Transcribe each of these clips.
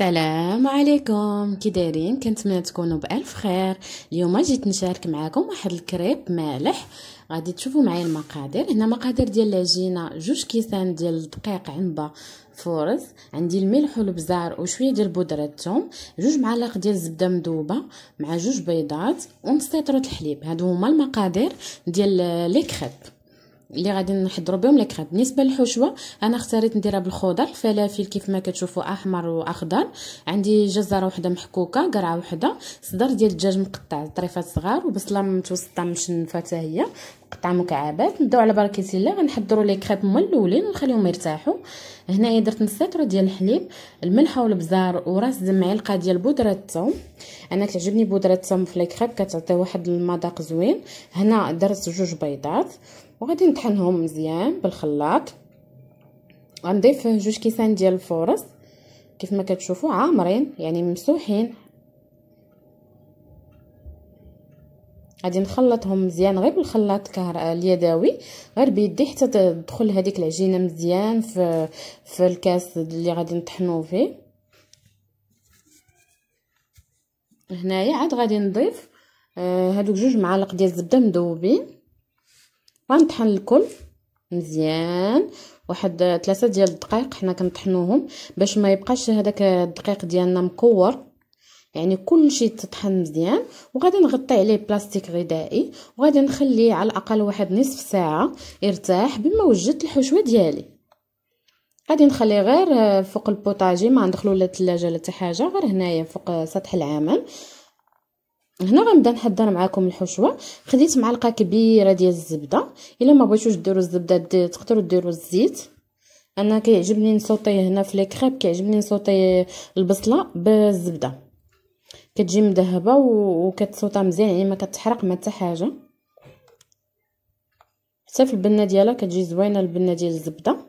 السلام عليكم كي دايرين كنتمنى تكونوا بالف خير اليوم جيت نشارك معكم واحد الكريب مالح غادي تشوفوا معايا المقادير هنا مقادير ديال العجينه جوج كيسان ديال الدقيق عنبه فورز عندي الملح والبزار وشويه ديال بودره الثوم جوج معالق ديال الزبده مذوبه مع جوج بيضات ونص لتر الحليب هادو هما المقادير ديال لي كريب اللي غادي نحضروا بهم غد بالنسبه للحشوه انا اختاريت نديرها بالخضر فلافل كيف ما كتشوفوا احمر واخضر عندي جزره وحده محكوكه قرعه وحده صدر ديال الدجاج مقطع طريفات صغار وبصله متوسطه مشنفه حتى هي قطع مكعبات نبداو على بركه الله غنحضروا لي كريب هما الاولين ونخليهم يرتاحوا هنايا درت نص لتر ديال الحليب الملح والبزار وراس معلقه ديال بودره الثوم انا كتعجبني بودره الثوم في لي كريب كتعطي واحد المذاق زوين هنا درت جوج بيضات وغادي نطحنهم مزيان بالخلاط غنضيف جوج كيسان ديال الفورص كيف ما كتشوفوا عامرين يعني ممسوحين غادي نخلطهم مزيان غير بالخلاط كهر... اليدوي غير بيدي حتى تدخل هذيك العجينه مزيان في في الكاس اللي غادي نطحنو فيه هنايا عاد غادي نضيف آه هادوك جوج معالق ديال الزبده مذوبين غنطحن الكل مزيان واحد ثلاثة ديال الدقائق حنا كنطحنوهم باش ما يبقاش هذاك الدقيق ديالنا مكور يعني كلشي تطحن مزيان وغادي نغطي عليه بلاستيك غذائي وغادي نخليه على الاقل واحد نصف ساعه يرتاح بما وجدت الحشوه ديالي غادي نخليه غير آه، فوق البوطاجي ما ندخلو لا الثلاجه لا حتى حاجه غير هنايا فوق آه، سطح العمل هنا غنبدا نحضر معكم الحشوه خديت معلقه كبيره ديال الزبده الا ما بغيتوش ديروا الزبده دي تقدروا ديروا الزيت انا كيعجبني نصوطي هنا في لي كريب كيعجبني نسوطي البصله بالزبده كتجي مذهبه وكتسوطها مزيان يعني ما كتحرق ما حتى حاجه حتى في البنه ديالها كتجي زوينه البنه ديال الزبده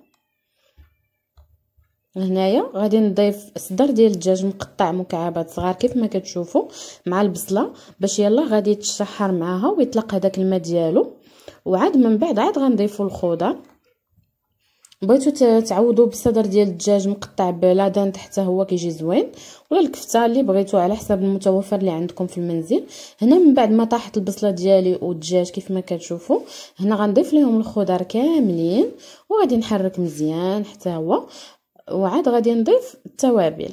هنايا غادي نضيف صدر ديال الدجاج مقطع مكعبات صغار كيف ما كتشوفوا مع البصله باش يلا غادي يتشحر معاها ويطلق هذاك الماء ديالو وعاد من بعد عاد غنضيفوا الخضر بغيتو تعوضوا بالصدر ديال الدجاج مقطع بلادان حتى هو كيجي زوين ولا الكفته اللي بغيتو على حسب المتوفر اللي عندكم في المنزل هنا من بعد ما طاحت البصله ديالي والدجاج كيف ما كتشوفوا هنا غنضيف لهم الخضر كاملين وغادي نحرك مزيان حتى هو وعاد غادي نضيف التوابل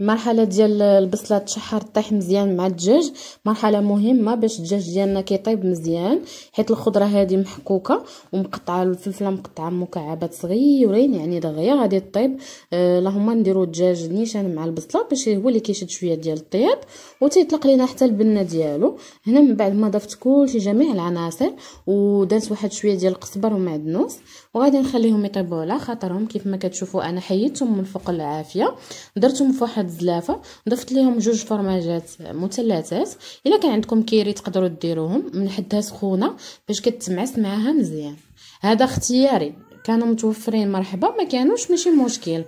المرحله ديال البصله تشحر طيح مزيان مع الدجاج مرحله مهمه باش الدجاج ديالنا كيطيب مزيان حيت الخضره هذه محكوكه ومقطعه الفلفله مقطعه مكعبات صغيرين يعني دغيا غادي طيب اللهم آه نديرو الدجاج نيشان مع البصله باش هو اللي كيشد شويه ديال الطياب وتيطلق لينا حتى البنه ديالو هنا من بعد ما ضفت كلشي جميع العناصر ودانت واحد شويه ديال القزبر ومعدنوس وغادي نخليهم يطيبوا على خاطرهم كيف ما كتشوفوا انا حيدتهم من فوق العافيه درتهم في واحد هاد الزلافه ضفت ليهم جوج فرماجات مثلثات الا كان عندكم كيري تقدروا ديروهم من حدها سخونه باش كتمعس معاها مزيان هذا اختياري كانوا متوفرين مرحبا ما كانوش ماشي مشكل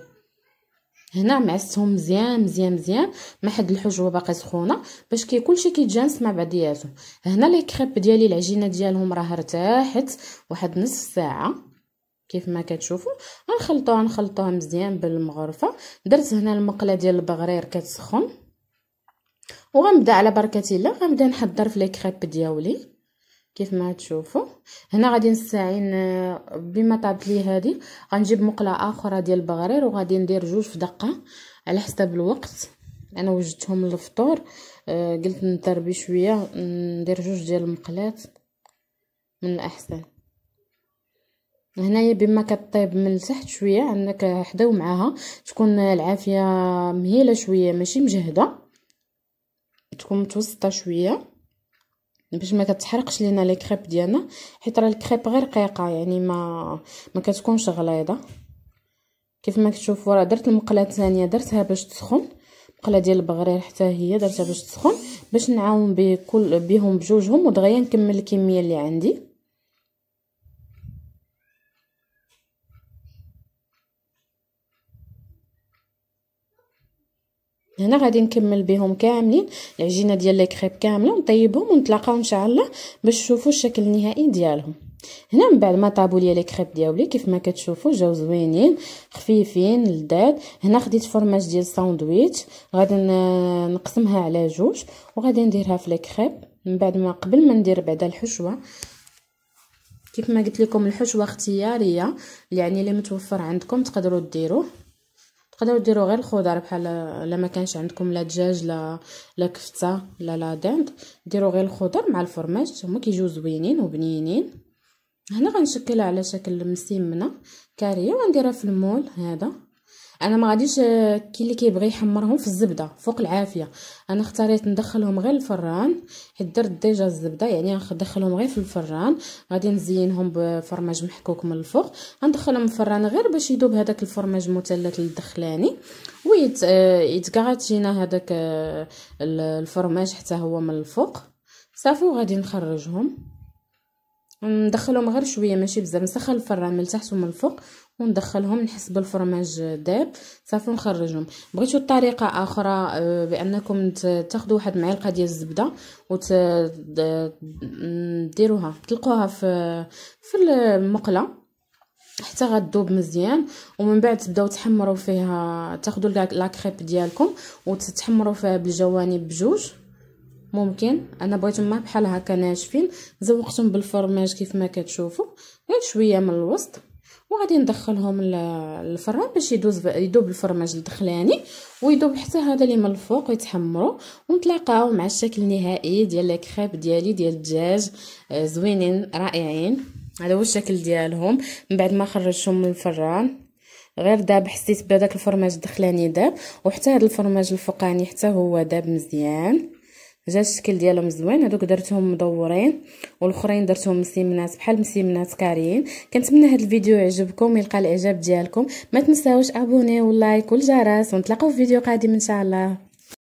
هنا معستهم مزيان مزيان مزيان ما حد الحجوه باقي سخونه باش كي كلشي كيتجانس مع بعضياته هنا لي كريب ديالي العجينه ديالهم راه ارتاحت واحد نصف ساعه كيف ما كتشوفوا غنخلطوها نخلطوها مزيان بالمغرفه درت هنا المقله ديال البغرير كتسخن وغنبدا على بركه الله غنبدا نحضر في لي كريب ديالي كيف ما تشوفوا هنا غادي نستعين آه، بما طابت لي هذه غنجيب مقله اخرى ديال البغرير وغادي ندير جوج في دقه على حسب الوقت انا وجدتهم للفطور آه، قلت نضربي شويه ندير جوج ديال المقلات من الاحسن هنايا بما كطيب من التحت شويه عندك حداو معاها تكون العافيه مهيله شويه ماشي مجهده تكون متوسطه شويه باش ما كتحرقش لينا لي كريب ديالنا حيت راه الكريب غير رقيقه يعني ما ما كتكونش غليظه كيف ما كتشوفوا راه درت المقله الثانيه درتها باش تسخن المقله ديال البغرير حتى هي درتها باش تسخن باش نعاون بكل كل بهم بجوجهم ودغيا نكمل الكميه اللي عندي هنا غادي نكمل بهم كاملين العجينه ديال لي كريب كامله ونطيبهم ونتلاقاو ان شاء الله باش تشوفوا الشكل النهائي ديالهم هنا من بعد ما طابوا لي لي كريب ديالي كيف ما كتشوفوا جاو زوينين خفيفين لذاد هنا خديت فرماج ديال ساندويتش غادي نقسمها على جوج وغادي نديرها في لي كريب من بعد ما قبل ما ندير بعدا الحشوه كيف ما قلت لكم الحشوه اختياريه يعني اللي متوفر عندكم تقدروا ديروه تقدروا ديروا غير الخضر بحال لا ما كانش عندكم لا دجاج لا لا كفته لا لا دند ديروا غير الخضر مع الفرماج هما كيجيو زوينين وبنينين هنا غنشكلها على شكل مسمنه كاريه وغنديرها في المول هذا انا ما غاديش آه، كي اللي كيبغي يحمرهم في الزبده فوق العافيه انا اختاريت ندخلهم غير الفران حيت درت ديجا الزبده يعني ندخلهم غير في الفران غادي نزينهم بفرماج محكوك من الفوق غندخلهم الفران غير باش يذوب هذاك الفرماج المثلث اللي دخلاني ويت آه، يتكغاتينا هذاك آه، الفرماج حتى هو من الفوق صافي وغادي نخرجهم ندخلهم غير شويه ماشي بزاف نسخن الفران من التحت ومن الفوق وندخلهم نحس بالفرماج داب صافي نخرجهم بغيتو طريقه اخرى آه، بانكم تاخذوا واحد معلقه ديال الزبده وتديروها تلقوها في في المقله حتى غتذوب مزيان ومن بعد تبداو تحمروا فيها تاخذوا لا كريب ديالكم وتتحمروا فيها بالجوانب بجوج ممكن انا بغيت ما بحال هكا ناشفين زوقتهم بالفرماج كيف ما كتشوفوا غير شويه من الوسط وغادي ندخلهم للفران باش يدوز يذوب الفرماج الدخلاني ويذوب حتى هذا اللي من الفوق ويتحمروا ونتلاقاو مع الشكل النهائي ديال الكريب ديالي ديال الدجاج آه، زوينين رائعين هذا هو الشكل ديالهم من بعد ما خرجتهم من الفران غير داب حسيت بهذاك الفرماج الدخلاني داب وحتى هذا الفرماج الفوقاني حتى هو داب مزيان جا الشكل ديالهم زوين هادوك درتهم مدورين والاخرين درتهم مسيمنات بحال مسيمنات كاريين كنتمنى هاد الفيديو يعجبكم يلقى الاعجاب ديالكم ما تنساوش ابوني واللايك والجرس ونتلاقاو في فيديو قادم ان شاء الله